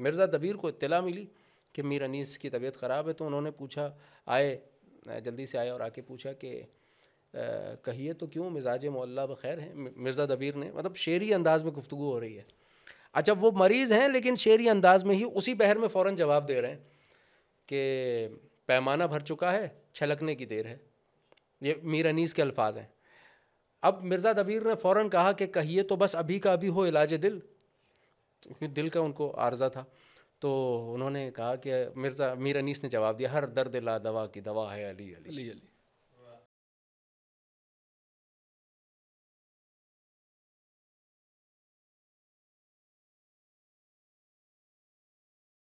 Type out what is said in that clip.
मिर्ज़ा दबीर को इतला मिली कि मीर अनीस की तबीयत ख़राब है तो उन्होंने पूछा आए जल्दी से आए और आके पूछा कि कहिए तो क्यों मिजाज मौल्ला बखैर हैं मिर्ज़ा दबीर ने मतलब शेरी अंदाज़ में गुफ्तु हो रही है अच्छा वो मरीज़ हैं लेकिन शेरी अंदाज़ में ही उसी पहर में फ़ौर जवाब दे रहे हैं कि पैमाना भर चुका है छलकने की देर है ये मीर अनीस के अल्फाज हैं अब मिर्ज़ा दबीर ने फ़ौर कहा कि कहिए तो बस अभी का अभी हो इलाज दिल क्योंकि दिल का उनको आर्जा था तो उन्होंने कहा कि मिर्ज़ा मीर अनीस ने जवाब दिया हर दर्द ला दवा की दवा है अली अली अली अली